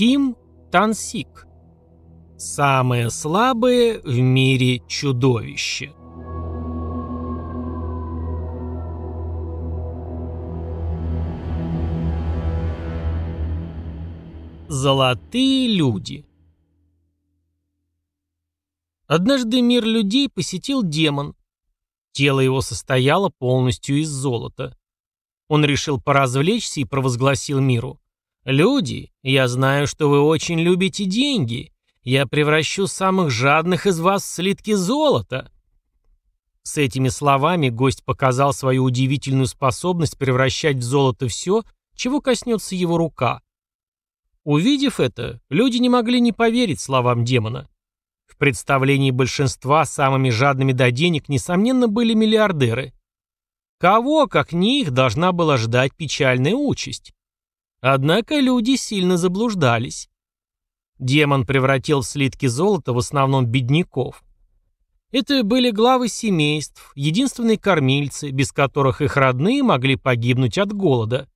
Ким Тансик. Самое слабое в мире чудовище. Золотые люди. Однажды мир людей посетил демон. Тело его состояло полностью из золота. Он решил поразвлечься и провозгласил миру. Люди, я знаю, что вы очень любите деньги. Я превращу самых жадных из вас в слитки золота. С этими словами гость показал свою удивительную способность превращать в золото все, чего коснется его рука. Увидев это, люди не могли не поверить словам демона. В представлении большинства самыми жадными до денег, несомненно, были миллиардеры. Кого, как не их, должна была ждать печальная участь? Однако люди сильно заблуждались. Демон превратил в слитки золота в основном бедняков. Это были главы семейств, единственные кормильцы, без которых их родные могли погибнуть от голода.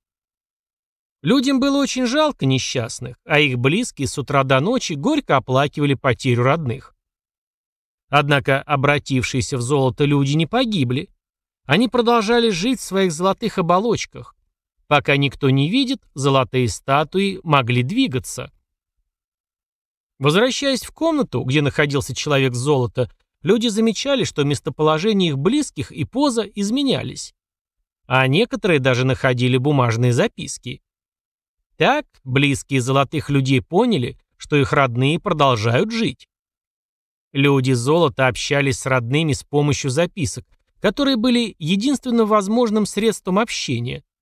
Людям было очень жалко несчастных, а их близкие с утра до ночи горько оплакивали потерю родных. Однако обратившиеся в золото люди не погибли. Они продолжали жить в своих золотых оболочках, Пока никто не видит, золотые статуи могли двигаться. Возвращаясь в комнату, где находился человек золота, люди замечали, что местоположение их близких и поза изменялись. А некоторые даже находили бумажные записки. Так близкие золотых людей поняли, что их родные продолжают жить. Люди золота общались с родными с помощью записок, которые были единственным возможным средством общения –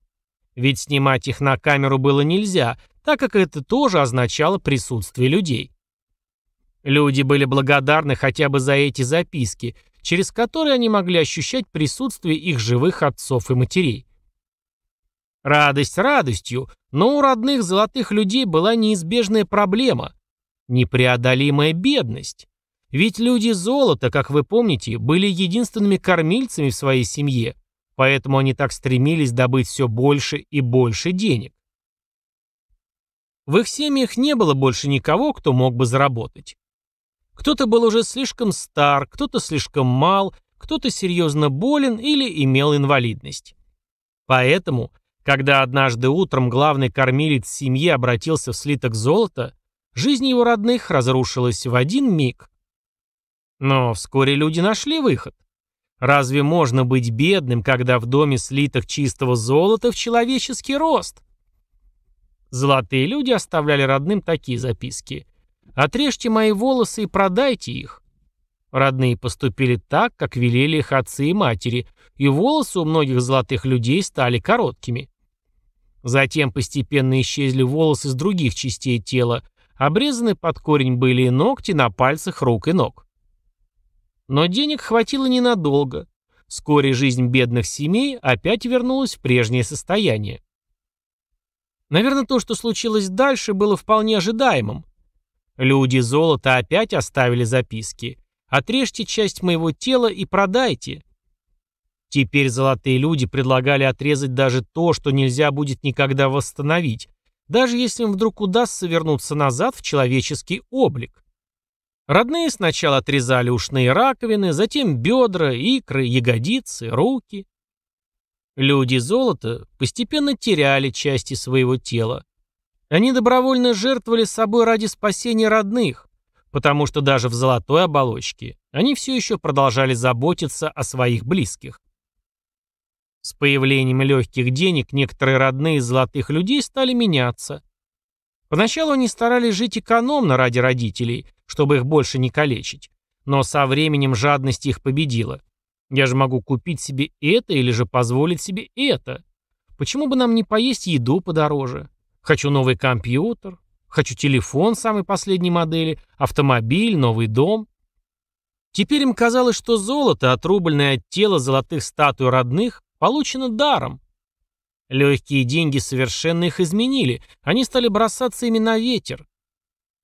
ведь снимать их на камеру было нельзя, так как это тоже означало присутствие людей. Люди были благодарны хотя бы за эти записки, через которые они могли ощущать присутствие их живых отцов и матерей. Радость радостью, но у родных золотых людей была неизбежная проблема – непреодолимая бедность. Ведь люди золота, как вы помните, были единственными кормильцами в своей семье, Поэтому они так стремились добыть все больше и больше денег. В их семьях не было больше никого, кто мог бы заработать. Кто-то был уже слишком стар, кто-то слишком мал, кто-то серьезно болен или имел инвалидность. Поэтому, когда однажды утром главный кормилец семьи обратился в слиток золота, жизнь его родных разрушилась в один миг. Но вскоре люди нашли выход. Разве можно быть бедным, когда в доме слиток чистого золота в человеческий рост? Золотые люди оставляли родным такие записки. «Отрежьте мои волосы и продайте их». Родные поступили так, как велели их отцы и матери, и волосы у многих золотых людей стали короткими. Затем постепенно исчезли волосы с других частей тела, обрезаны под корень были и ногти на пальцах рук и ног. Но денег хватило ненадолго. Вскоре жизнь бедных семей опять вернулась в прежнее состояние. Наверное, то, что случилось дальше, было вполне ожидаемым. Люди золота опять оставили записки. «Отрежьте часть моего тела и продайте». Теперь золотые люди предлагали отрезать даже то, что нельзя будет никогда восстановить, даже если им вдруг удастся вернуться назад в человеческий облик. Родные сначала отрезали ушные раковины, затем бедра, икры, ягодицы, руки. Люди золота постепенно теряли части своего тела. Они добровольно жертвовали собой ради спасения родных, потому что даже в золотой оболочке они все еще продолжали заботиться о своих близких. С появлением легких денег некоторые родные золотых людей стали меняться. Поначалу они старались жить экономно ради родителей, чтобы их больше не калечить. Но со временем жадность их победила. Я же могу купить себе это или же позволить себе это. Почему бы нам не поесть еду подороже? Хочу новый компьютер, хочу телефон самой последней модели, автомобиль, новый дом. Теперь им казалось, что золото, отрубленное от тела золотых статуй родных, получено даром. Легкие деньги совершенно их изменили, они стали бросаться ими на ветер,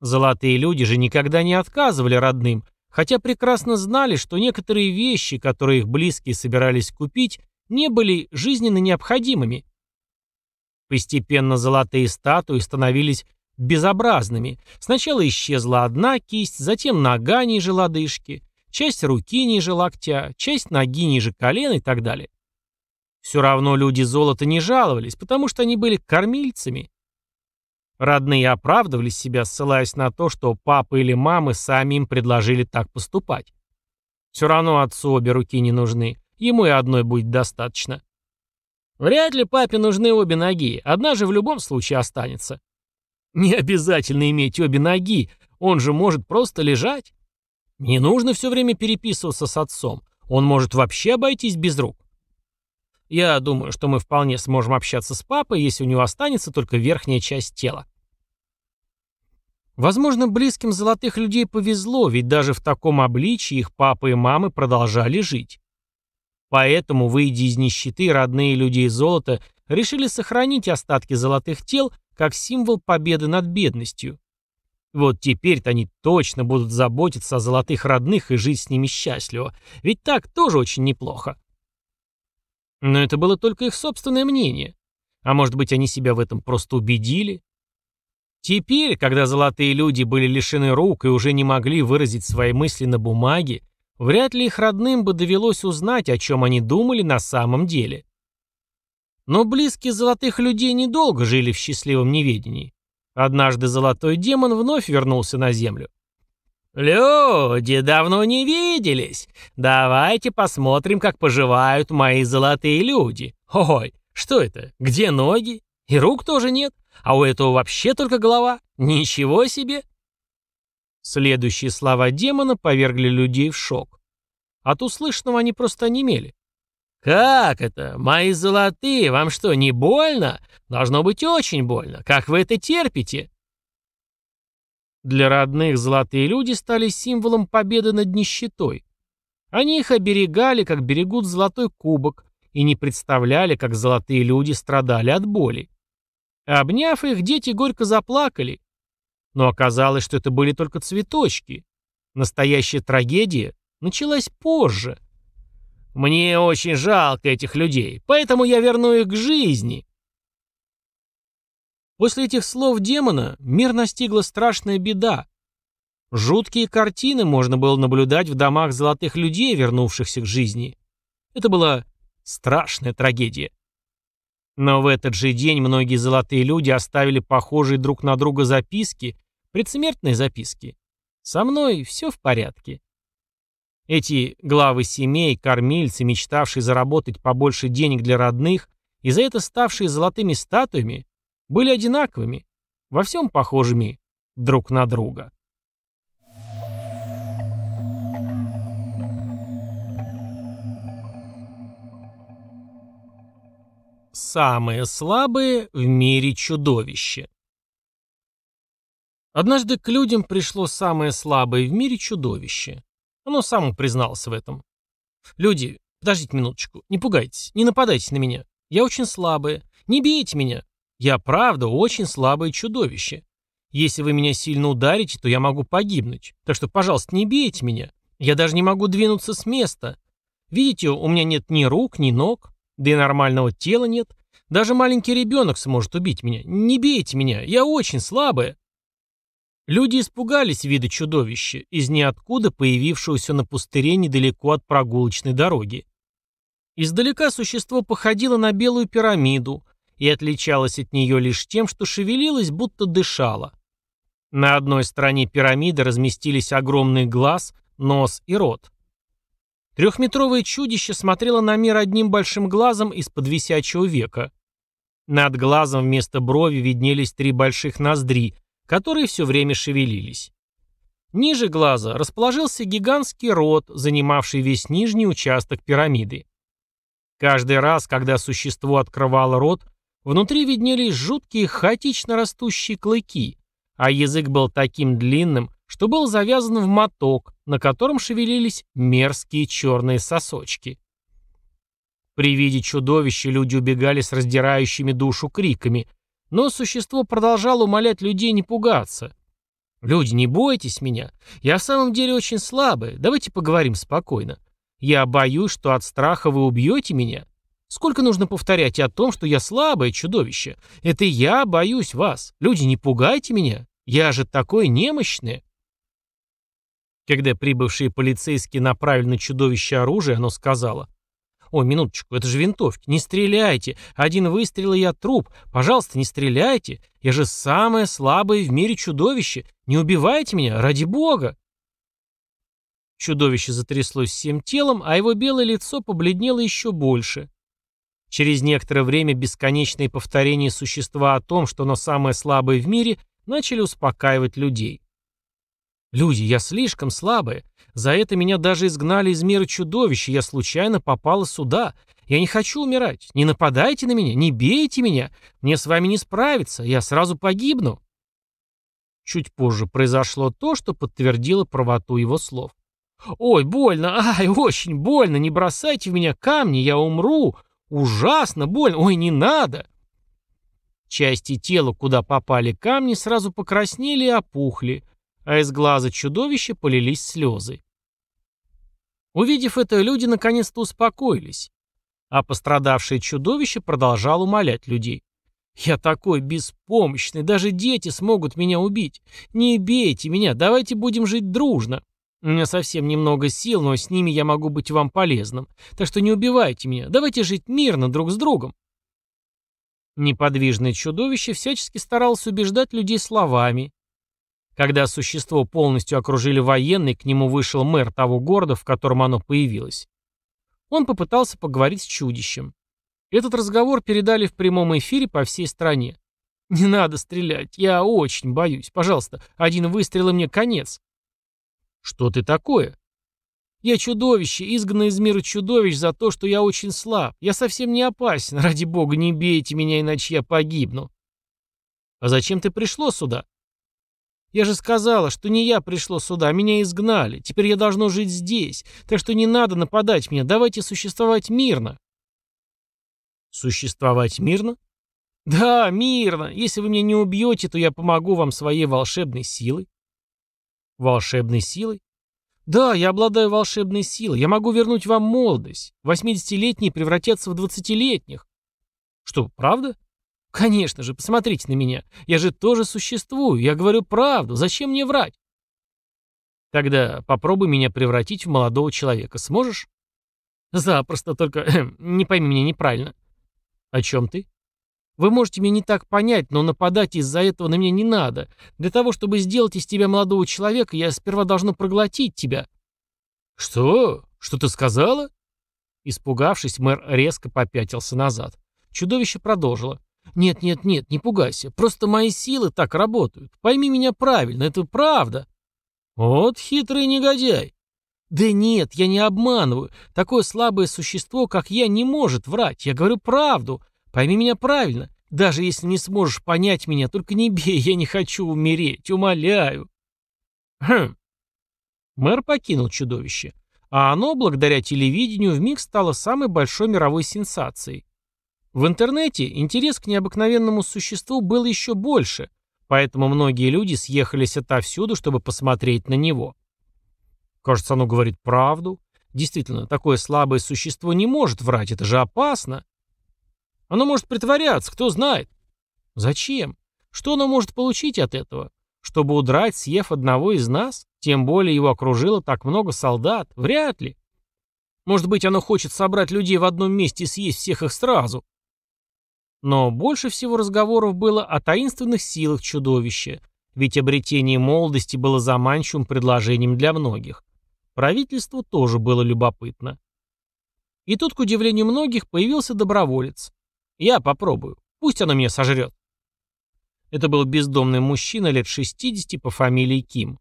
Золотые люди же никогда не отказывали родным, хотя прекрасно знали, что некоторые вещи, которые их близкие собирались купить, не были жизненно необходимыми. Постепенно золотые статуи становились безобразными. Сначала исчезла одна кисть, затем нога ниже лодыжки, часть руки ниже локтя, часть ноги ниже колена и так далее. Все равно люди золота не жаловались, потому что они были кормильцами, Родные оправдывали себя, ссылаясь на то, что папа или мамы сами им предложили так поступать. Все равно отцу обе руки не нужны, ему и одной будет достаточно. Вряд ли папе нужны обе ноги, одна же в любом случае останется. Не обязательно иметь обе ноги, он же может просто лежать. Не нужно все время переписываться с отцом, он может вообще обойтись без рук. Я думаю, что мы вполне сможем общаться с папой, если у него останется только верхняя часть тела. Возможно, близким золотых людей повезло, ведь даже в таком обличии их папы и мамы продолжали жить. Поэтому, выйдя из нищеты, родные людей золота решили сохранить остатки золотых тел как символ победы над бедностью. Вот теперь-то они точно будут заботиться о золотых родных и жить с ними счастливо. Ведь так тоже очень неплохо. Но это было только их собственное мнение. А может быть, они себя в этом просто убедили? Теперь, когда золотые люди были лишены рук и уже не могли выразить свои мысли на бумаге, вряд ли их родным бы довелось узнать, о чем они думали на самом деле. Но близкие золотых людей недолго жили в счастливом неведении. Однажды золотой демон вновь вернулся на землю. «Люди давно не виделись. Давайте посмотрим, как поживают мои золотые люди. Ой, что это? Где ноги? И рук тоже нет. А у этого вообще только голова? Ничего себе!» Следующие слова демона повергли людей в шок. От услышанного они просто онемели. «Как это? Мои золотые, вам что, не больно? Должно быть очень больно. Как вы это терпите?» Для родных золотые люди стали символом победы над нищетой. Они их оберегали, как берегут золотой кубок, и не представляли, как золотые люди страдали от боли. Обняв их, дети горько заплакали. Но оказалось, что это были только цветочки. Настоящая трагедия началась позже. «Мне очень жалко этих людей, поэтому я верну их к жизни», После этих слов демона мир настигла страшная беда. Жуткие картины можно было наблюдать в домах золотых людей, вернувшихся к жизни. Это была страшная трагедия. Но в этот же день многие золотые люди оставили похожие друг на друга записки, предсмертные записки. «Со мной все в порядке». Эти главы семей, кормильцы, мечтавшие заработать побольше денег для родных, и за это ставшие золотыми статуями, были одинаковыми, во всем похожими друг на друга. Самые слабые в мире чудовище. Однажды к людям пришло самое слабое в мире чудовище. Оно само призналось в этом. Люди, подождите минуточку, не пугайтесь, не нападайте на меня. Я очень слабое. Не бейте меня. Я правда очень слабое чудовище. Если вы меня сильно ударите, то я могу погибнуть. Так что, пожалуйста, не бейте меня. Я даже не могу двинуться с места. Видите, у меня нет ни рук, ни ног. Да и нормального тела нет. Даже маленький ребенок сможет убить меня. Не бейте меня, я очень слабая. Люди испугались вида чудовища, из ниоткуда появившегося на пустыре недалеко от прогулочной дороги. Издалека существо походило на белую пирамиду и отличалось от нее лишь тем, что шевелилось, будто дышало. На одной стороне пирамиды разместились огромный глаз, нос и рот. Трехметровое чудище смотрело на мир одним большим глазом из-под висячего века. Над глазом вместо брови виднелись три больших ноздри, которые все время шевелились. Ниже глаза расположился гигантский рот, занимавший весь нижний участок пирамиды. Каждый раз, когда существо открывало рот, внутри виднелись жуткие хаотично растущие клыки, а язык был таким длинным, что был завязан в моток, на котором шевелились мерзкие черные сосочки. При виде чудовища люди убегали с раздирающими душу криками, но существо продолжало умолять людей не пугаться. «Люди, не бойтесь меня. Я в самом деле очень слабый. Давайте поговорим спокойно. Я боюсь, что от страха вы убьете меня. Сколько нужно повторять о том, что я слабое чудовище? Это я боюсь вас. Люди, не пугайте меня. Я же такое немощное. Когда прибывшие полицейские направили на чудовище оружие, оно сказало. «О, минуточку, это же винтовки. Не стреляйте. Один выстрел, и я труп. Пожалуйста, не стреляйте. Я же самое слабое в мире чудовище. Не убивайте меня, ради бога!» Чудовище затряслось всем телом, а его белое лицо побледнело еще больше. Через некоторое время бесконечные повторения существа о том, что оно самое слабое в мире, начали успокаивать людей. Люди, я слишком слабая. За это меня даже изгнали из мира чудовищ, и я случайно попала сюда. Я не хочу умирать. Не нападайте на меня, не бейте меня. Мне с вами не справиться, я сразу погибну. Чуть позже произошло то, что подтвердило правоту его слов. «Ой, больно! Ай, очень больно! Не бросайте в меня камни, я умру! Ужасно больно! Ой, не надо!» Части тела, куда попали камни, сразу покраснели и опухли, а из глаза чудовища полились слезы. Увидев это, люди наконец-то успокоились, а пострадавшее чудовище продолжало умолять людей. «Я такой беспомощный, даже дети смогут меня убить. Не бейте меня, давайте будем жить дружно. У меня совсем немного сил, но с ними я могу быть вам полезным. Так что не убивайте меня, давайте жить мирно друг с другом». Неподвижное чудовище всячески старалось убеждать людей словами, когда существо полностью окружили военные, к нему вышел мэр того города, в котором оно появилось. Он попытался поговорить с чудищем. Этот разговор передали в прямом эфире по всей стране. «Не надо стрелять, я очень боюсь. Пожалуйста, один выстрел и мне конец». «Что ты такое?» «Я чудовище, изгнанное из мира чудовищ за то, что я очень слаб. Я совсем не опасен. Ради бога, не бейте меня, иначе я погибну». «А зачем ты пришло сюда?» Я же сказала, что не я пришло сюда, меня изгнали. Теперь я должно жить здесь. Так что не надо нападать меня. Давайте существовать мирно. Существовать мирно? Да, мирно. Если вы меня не убьете, то я помогу вам своей волшебной силой. Волшебной силой? Да, я обладаю волшебной силой. Я могу вернуть вам молодость. Восьмидесятилетние превратятся в двадцатилетних. Что, правда? Конечно же, посмотрите на меня. Я же тоже существую. Я говорю правду. Зачем мне врать? Тогда попробуй меня превратить в молодого человека. Сможешь? Запросто, только не пойми меня неправильно. О чем ты? Вы можете меня не так понять, но нападать из-за этого на меня не надо. Для того, чтобы сделать из тебя молодого человека, я сперва должна проглотить тебя. Что? Что ты сказала? Испугавшись, мэр резко попятился назад. Чудовище продолжило. «Нет-нет-нет, не пугайся. Просто мои силы так работают. Пойми меня правильно, это правда». «Вот хитрый негодяй». «Да нет, я не обманываю. Такое слабое существо, как я, не может врать. Я говорю правду. Пойми меня правильно. Даже если не сможешь понять меня, только не бей, я не хочу умереть, умоляю». «Хм». Мэр покинул чудовище, а оно, благодаря телевидению, вмиг стало самой большой мировой сенсацией. В интернете интерес к необыкновенному существу был еще больше, поэтому многие люди съехались отовсюду, чтобы посмотреть на него. Кажется, оно говорит правду. Действительно, такое слабое существо не может врать, это же опасно. Оно может притворяться, кто знает. Зачем? Что оно может получить от этого? Чтобы удрать, съев одного из нас? Тем более его окружило так много солдат. Вряд ли. Может быть, оно хочет собрать людей в одном месте и съесть всех их сразу. Но больше всего разговоров было о таинственных силах чудовища, ведь обретение молодости было заманчивым предложением для многих. Правительству тоже было любопытно. И тут, к удивлению многих, появился доброволец. «Я попробую. Пусть оно меня сожрет». Это был бездомный мужчина лет 60 по фамилии Ким.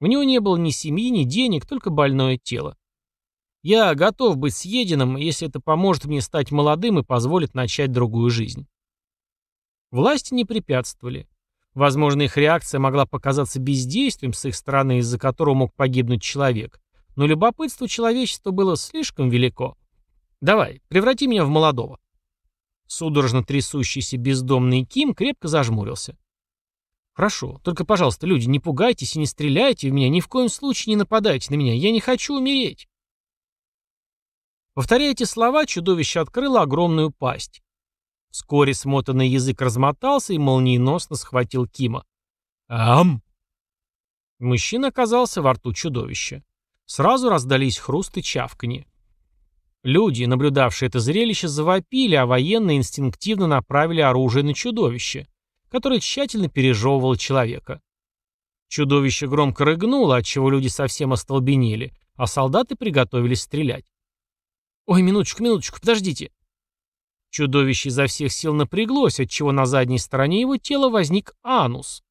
У него не было ни семьи, ни денег, только больное тело. Я готов быть съеденным, если это поможет мне стать молодым и позволит начать другую жизнь. Власти не препятствовали. Возможно, их реакция могла показаться бездействием с их стороны, из-за которого мог погибнуть человек. Но любопытство человечества было слишком велико. «Давай, преврати меня в молодого». Судорожно трясущийся бездомный Ким крепко зажмурился. «Хорошо, только, пожалуйста, люди, не пугайтесь и не стреляйте в меня, ни в коем случае не нападайте на меня, я не хочу умереть». Повторяя эти слова, чудовище открыло огромную пасть. Вскоре смотанный язык размотался и молниеносно схватил Кима. «Ам!» Мужчина оказался во рту чудовища. Сразу раздались хруст и чавканье. Люди, наблюдавшие это зрелище, завопили, а военные инстинктивно направили оружие на чудовище, которое тщательно пережевывало человека. Чудовище громко рыгнуло, отчего люди совсем остолбенели, а солдаты приготовились стрелять. «Ой, минуточку, минуточку, подождите!» Чудовище изо всех сил напряглось, отчего на задней стороне его тела возник анус.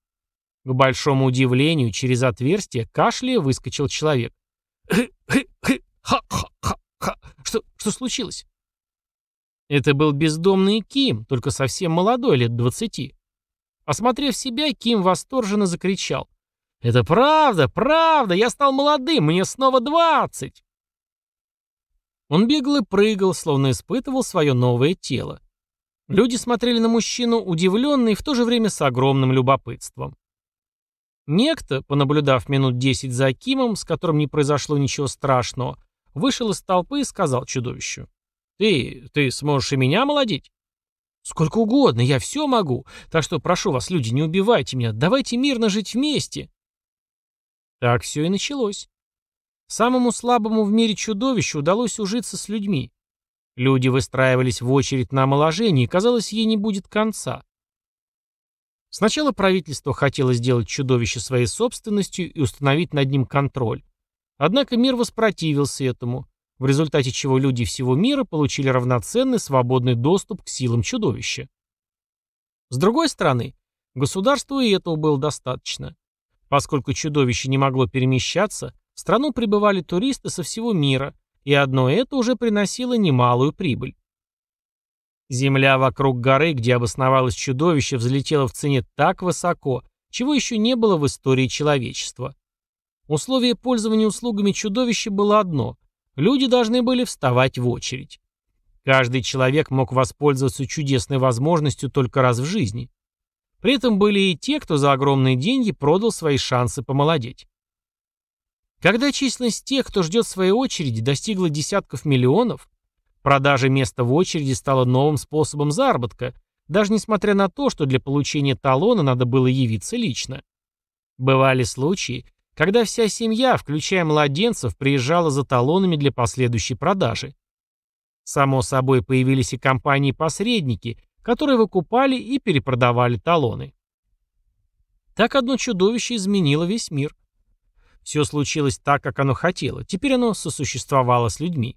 К большому удивлению, через отверстие кашляя выскочил человек. «Ха-ха-ха-ха! Что, что случилось?» Это был бездомный Ким, только совсем молодой, лет двадцати. Осмотрев себя, Ким восторженно закричал. «Это правда, правда! Я стал молодым, мне снова двадцать!» Он бегал и прыгал, словно испытывал свое новое тело. Люди смотрели на мужчину удивленные и в то же время с огромным любопытством. Некто, понаблюдав минут десять за Акимом, с которым не произошло ничего страшного, вышел из толпы и сказал чудовищу. «Ты, ты сможешь и меня молодить?» «Сколько угодно, я все могу. Так что прошу вас, люди, не убивайте меня, давайте мирно жить вместе». Так все и началось. Самому слабому в мире чудовищу удалось ужиться с людьми. Люди выстраивались в очередь на омоложение, и, казалось, ей не будет конца. Сначала правительство хотело сделать чудовище своей собственностью и установить над ним контроль. Однако мир воспротивился этому, в результате чего люди всего мира получили равноценный свободный доступ к силам чудовища. С другой стороны, государству и этого было достаточно. Поскольку чудовище не могло перемещаться, в страну прибывали туристы со всего мира, и одно это уже приносило немалую прибыль. Земля вокруг горы, где обосновалось чудовище, взлетела в цене так высоко, чего еще не было в истории человечества. Условие пользования услугами чудовища было одно – люди должны были вставать в очередь. Каждый человек мог воспользоваться чудесной возможностью только раз в жизни. При этом были и те, кто за огромные деньги продал свои шансы помолодеть. Когда численность тех, кто ждет своей очереди, достигла десятков миллионов, продажа места в очереди стала новым способом заработка, даже несмотря на то, что для получения талона надо было явиться лично. Бывали случаи, когда вся семья, включая младенцев, приезжала за талонами для последующей продажи. Само собой появились и компании-посредники, которые выкупали и перепродавали талоны. Так одно чудовище изменило весь мир – все случилось так, как оно хотело. Теперь оно сосуществовало с людьми.